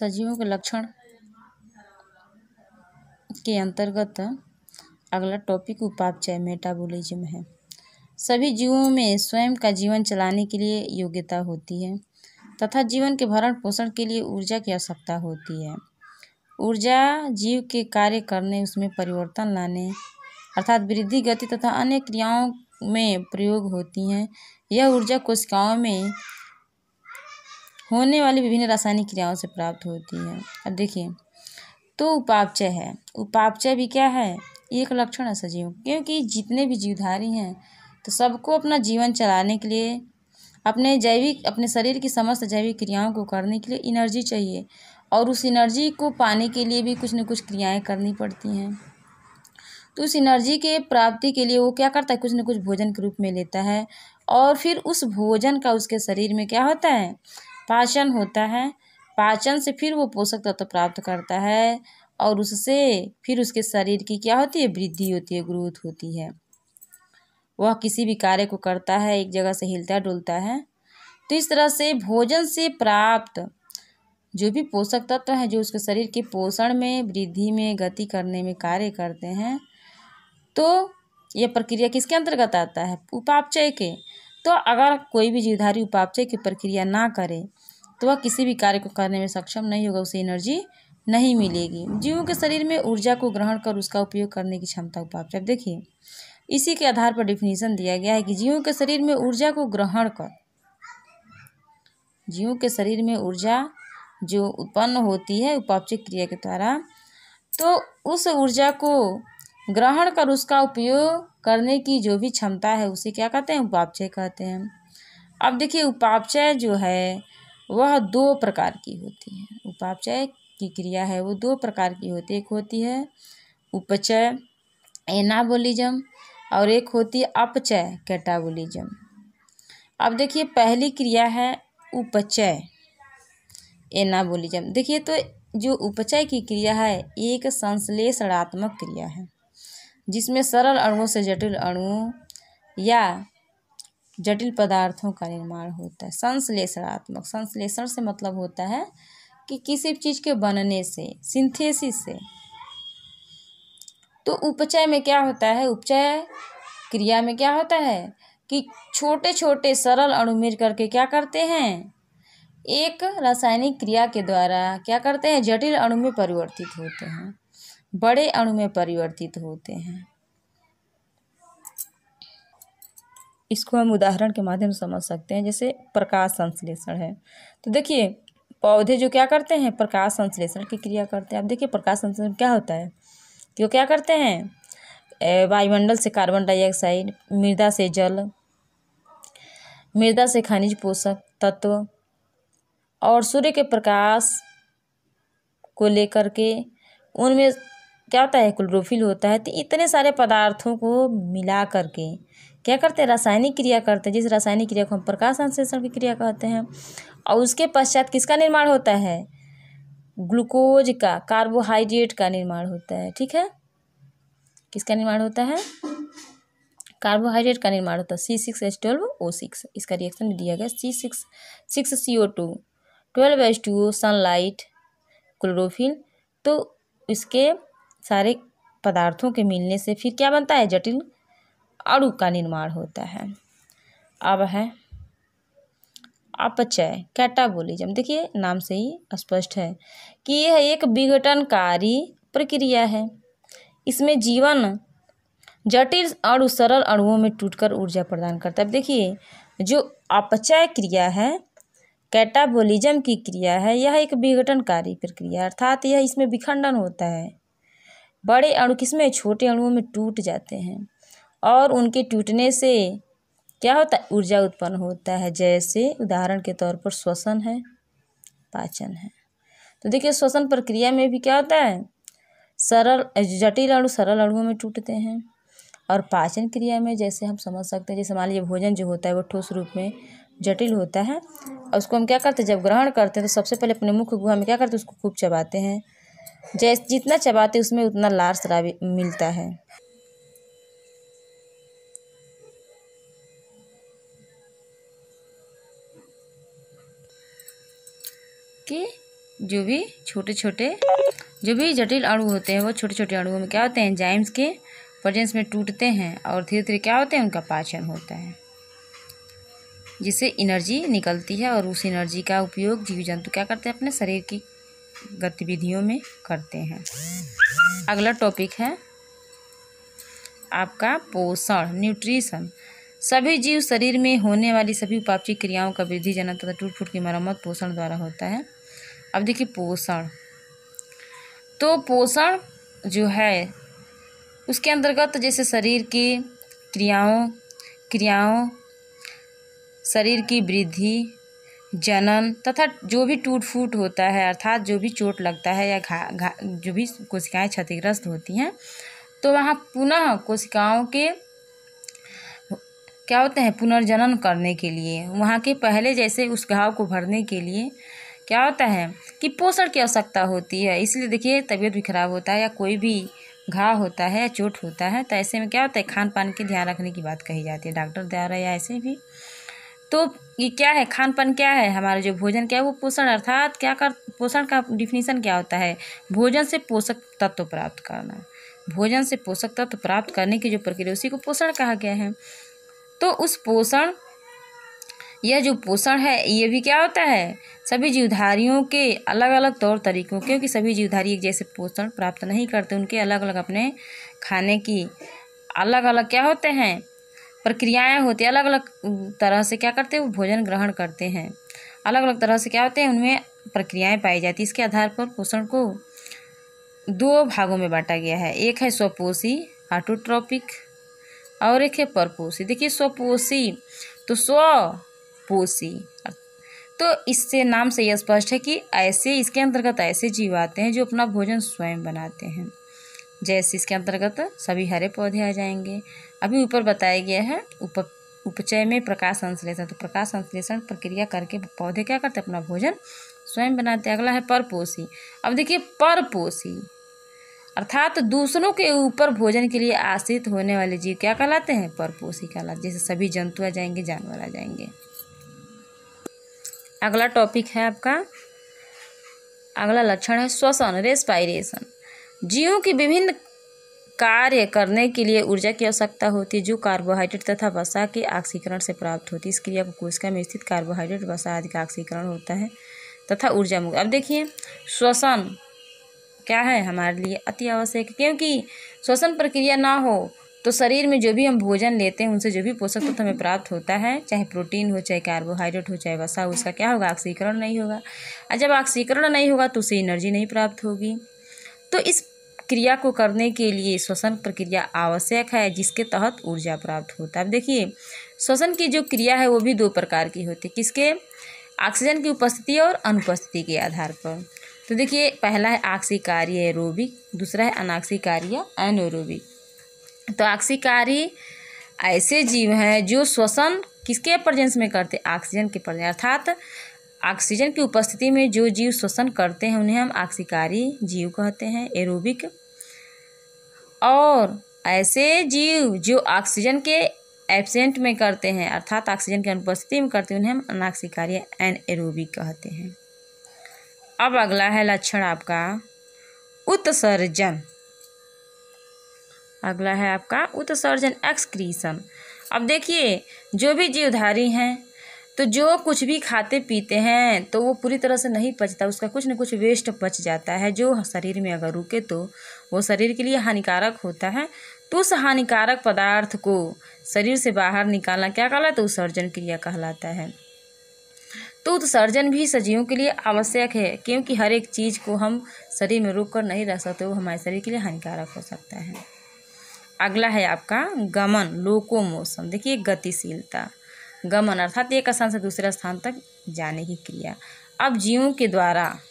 सजीवों के लक्षण के अंतर्गत अगला टॉपिक उपापचय मेटाबॉलिज्म है सभी जीवों में स्वयं का जीवन चलाने के लिए योग्यता होती है तथा जीवन के भरण पोषण के लिए ऊर्जा की आवश्यकता होती है ऊर्जा जीव के कार्य करने उसमें परिवर्तन लाने अर्थात वृद्धि गति तथा अन्य क्रियाओं में प्रयोग होती हैं यह ऊर्जा कोशिकाओं में होने वाली विभिन्न रासायनिक क्रियाओं से प्राप्त होती है अब देखिए तो उपापचय है उपापचय भी क्या है एक लक्षण है सजीव क्योंकि जितने भी जीवधारी हैं तो सबको अपना जीवन चलाने के लिए अपने जैविक अपने शरीर की समस्त जैविक क्रियाओं को करने के लिए एनर्जी चाहिए और उस एनर्जी को पाने के लिए भी कुछ न कुछ क्रियाएं करनी पड़ती हैं तो उस एनर्जी के प्राप्ति के लिए वो क्या करता है कुछ न कुछ भोजन के रूप में लेता है और फिर उस भोजन का उसके शरीर में क्या होता है पाचन होता है पाचन से फिर वो पोषक तत्व तो प्राप्त करता है और उससे फिर उसके शरीर की क्या होती है वृद्धि होती है ग्रोथ होती है वह किसी भी कार्य को करता है एक जगह से हिलता डुलता है तो इस तरह से भोजन से प्राप्त जो भी पोषक तत्व हैं जो उसके शरीर के पोषण में वृद्धि में गति करने में कार्य करते हैं तो यह प्रक्रिया किसके अंतर्गत आता है उपापचय के तो अगर कोई भी जीवधारी उपापचय की प्रक्रिया ना करे तो वह किसी भी कार्य को करने में सक्षम नहीं होगा उसे एनर्जी नहीं मिलेगी जीवों के शरीर में ऊर्जा को ग्रहण कर उसका उपयोग करने की क्षमता उपापचय देखिए इसी के आधार पर डिफिनीशन दिया गया है कि जीवों के शरीर में ऊर्जा को ग्रहण कर जीवों के शरीर में ऊर्जा जो उत्पन्न होती है उपापचय क्रिया के द्वारा तो उस ऊर्जा को ग्रहण कर उसका उपयोग करने की जो भी क्षमता है उसे क्या कहते हैं उपापचय कहते हैं अब देखिए उपापचय जो है वह दो प्रकार की होती है उपापचय की क्रिया है वो दो प्रकार की होती है एक होती है उपचय एनाबोलिज्म और एक होती है अपचय कैटाबोलिज्म अब देखिए पहली क्रिया है उपचय एनाबोलिज्म देखिए तो जो उपचय की क्रिया है एक संश्लेषणात्मक क्रिया है जिसमें सरल अणुओं से जटिल अणुओं या जटिल पदार्थों का निर्माण होता है संश्लेषणात्मक संश्लेषण से मतलब होता है कि किसी चीज़ के बनने से सिंथेसिस से तो उपचय में क्या होता है उपचय क्रिया में क्या होता है कि छोटे छोटे सरल अणु मिल करके क्या करते हैं एक रासायनिक क्रिया के द्वारा क्या करते हैं जटिल अणु में परिवर्तित होते हैं बड़े अणु में परिवर्तित होते हैं इसको हम उदाहरण के माध्यम समझ सकते हैं जैसे प्रकाश संश्लेषण है तो देखिए पौधे जो क्या करते हैं प्रकाश संश्लेषण की क्रिया करते हैं आप देखिए प्रकाश संश्लेषण क्या होता है कि वो क्या करते हैं वायुमंडल से कार्बन डाइऑक्साइड मृदा से जल मृदा से खनिज पोषक तत्व और सूर्य के प्रकाश को लेकर के उनमें क्या होता है क्लोरोफिल होता है तो इतने सारे पदार्थों को मिला करके क्या करते हैं रासायनिक क्रिया करते हैं जिस रासायनिक क्रिया को हम प्रकाश संश्लेषण की क्रिया कहते हैं और उसके पश्चात किसका निर्माण होता है ग्लूकोज का कार्बोहाइड्रेट का निर्माण होता है ठीक है किसका निर्माण होता है कार्बोहाइड्रेट का निर्माण होता है C six H twelve O six इसका रिएक्शन दिया गया C six six C O two twelve H two O sunlight chlorophyll तो इसके सारे पदार्थों के मिलने से फिर क्या बनता है जटिल अणु का निर्माण होता है अब है अपचय कैटाबोलिज्म देखिए नाम से ही स्पष्ट है कि यह एक विघटनकारी प्रक्रिया है इसमें जीवन जटिल अणु सरल अणुओं में टूटकर ऊर्जा प्रदान करता है देखिए जो अपचय क्रिया है कैटाबोलिज्म की क्रिया है यह एक विघटनकारी प्रक्रिया अर्थात यह इसमें विखंडन होता है बड़े अणु किसमें छोटे अणुओं में टूट जाते हैं और उनके टूटने से क्या होता है ऊर्जा उत्पन्न होता है जैसे उदाहरण के तौर पर श्वसन है पाचन है तो देखिए श्वसन प्रक्रिया में भी क्या होता है सरल जटिल अणु सरल अणुओं में टूटते हैं और पाचन क्रिया में जैसे हम समझ सकते हैं जैसे मान लीजिए भोजन जो होता है वो ठोस रूप में जटिल होता है और उसको हम क्या करते हैं जब ग्रहण करते हैं तो सबसे पहले अपने मुख्य गुहा में क्या करते हैं उसको खूब चबाते हैं जैसे जितना चबाते उसमें उतना लार शराब मिलता है कि जो भी छोटे छोटे जो भी जटिल अणु होते हैं वो छोटे छोटे अणुओं में क्या होते हैं जाइम्स के प्रजेंस में टूटते हैं और धीरे धीरे क्या होते हैं उनका पाचन होता है जिससे एनर्जी निकलती है और उस एनर्जी का उपयोग जीव जंतु क्या करते हैं अपने शरीर की गतिविधियों में करते हैं अगला टॉपिक है आपका पोषण न्यूट्रिशन सभी जीव शरीर में होने वाली सभी उपापचिक क्रियाओं का वृद्धि जन्म तथा टूट फूट की मरम्मत पोषण द्वारा होता है अब देखिए पोषण तो पोषण जो है उसके अंतर्गत जैसे शरीर की क्रियाओं क्रियाओं शरीर की वृद्धि जनन तथा जो भी टूट फूट होता है अर्थात जो भी चोट लगता है या घा घा जो भी कोशिकाएँ क्षतिग्रस्त होती हैं तो वहाँ पुनः कोशिकाओं के क्या होते हैं पुनर्जनन करने के लिए वहाँ के पहले जैसे उस घाव को भरने के लिए क्या होता है कि पोषण की आवश्यकता होती है इसलिए देखिए तबीयत भी खराब होता है या कोई भी घाव होता है या चोट होता है तो ऐसे में क्या होता है खान पान के ध्यान रखने की बात कही जाती है डॉक्टर द्वारा या ऐसे भी तो ये क्या है खान पान क्या है हमारा जो भोजन क्या है वो पोषण अर्थात क्या कर पोषण का डिफिनीसन क्या होता है भोजन से पोषक तत्व प्राप्त करना भोजन से पोषक तत्व प्राप्त करने की जो प्रक्रिया उसी को पोषण कहा गया है तो उस पोषण यह जो पोषण है ये भी क्या होता है सभी जीवधारियों के अलग अलग तौर तरीकों क्योंकि सभी जीवधारी एक जैसे पोषण प्राप्त नहीं करते उनके अलग अलग अपने खाने की अलग अलग क्या होते हैं प्रक्रियाएं होती है अलग अलग तरह से क्या करते हैं वो भोजन ग्रहण करते हैं अलग अलग तरह से क्या होते हैं उनमें प्रक्रियाएं पाई जाती इसके आधार पर पोषण को दो भागों में बांटा गया है एक है स्वपोषी आटोट्रॉपिक और एक है परपोषी देखिए स्वपोषी तो स्वपोषी तो इससे नाम से यह स्पष्ट है कि ऐसे इसके अंतर्गत ऐसे जीव आते हैं जो अपना भोजन स्वयं बनाते हैं जैसे इसके अंतर्गत सभी हरे पौधे आ जाएंगे अभी ऊपर बताया गया है उप उपचय में प्रकाश संश्लेषण तो प्रकाश संश्लेषण प्रक्रिया करके पौधे क्या करते अपना भोजन स्वयं बनाते हैं अगला है परपोषी अब देखिए परपोषी अर्थात दूसरों के ऊपर भोजन के लिए आश्रित होने वाले जीव क्या कहलाते हैं परपोषी कहलाते जैसे सभी जंतु आ जाएंगे जानवर आ जाएंगे अगला टॉपिक है आपका अगला लक्षण है श्वसन रेस्पायरेशन जीवों की विभिन्न कार्य करने के लिए ऊर्जा की आवश्यकता होती है जो कार्बोहाइड्रेट तथा वसा के आक्सीकरण से प्राप्त होती है इस क्रिया को कोशिका में स्थित कार्बोहाइड्रेट वसा आदि का आक्सीकरण होता है तथा ऊर्जा मुक्त अब देखिए श्वसन क्या है हमारे लिए अति आवश्यक क्योंकि श्वसन प्रक्रिया ना हो तो शरीर में जो भी हम भोजन लेते हैं उनसे जो भी पोषक तत्व तो हमें प्राप्त होता है चाहे प्रोटीन हो चाहे कार्बोहाइड्रेट हो चाहे वसा हो उसका क्या होगा ऑक्सीकरण नहीं होगा और जब ऑक्सीकरण नहीं होगा तो उसे एनर्जी नहीं प्राप्त होगी तो इस क्रिया को करने के लिए श्वसन प्रक्रिया आवश्यक है जिसके तहत ऊर्जा प्राप्त होता है अब देखिए श्वसन की जो क्रिया है वो भी दो प्रकार की होती है किसके ऑक्सीजन की उपस्थिति और अनुपस्थिति के आधार पर तो देखिए पहला है आक्सीकारी एरोबिक दूसरा है अनाक्सीकार्य एनोरोबिक तो आक्सीकारी ऐसे जीव हैं जो श्वसन किसके प्रजेंस में करते ऑक्सीजन के प्रजेंस अर्थात ऑक्सीजन की उपस्थिति में जो जीव श्वसन करते हैं उन्हें हम आक्सीकारी जीव कहते हैं एरोबिक और ऐसे जीव जो ऑक्सीजन के एबसेंट में करते हैं अर्थात ऑक्सीजन की अनुपस्थिति में करते हैं उन्हें हम एन एरोबिक कहते हैं अब अगला है लक्षण आपका उत्सर्जन अगला है आपका उत्सर्जन एक्सक्रीशन अब देखिए जो भी जीवधारी हैं तो जो कुछ भी खाते पीते हैं तो वो पूरी तरह से नहीं पचता उसका कुछ ना कुछ वेस्ट पच जाता है जो शरीर में अगर रुके तो वो शरीर के लिए हानिकारक होता है तो उस हानिकारक पदार्थ को शरीर से बाहर निकालना क्या कहलाता है उत्सर्जन क्रिया कहलाता है तो उत्सर्जन भी सजीवों के लिए आवश्यक है क्योंकि हर एक चीज़ को हम शरीर में रोक कर नहीं रह सकते वो हमारे शरीर के लिए हानिकारक हो सकता है अगला है आपका गमन लोको मोशन देखिए गतिशीलता गमन अर्थात एक स्थान से दूसरे स्थान तक जाने की क्रिया अब जीवों के द्वारा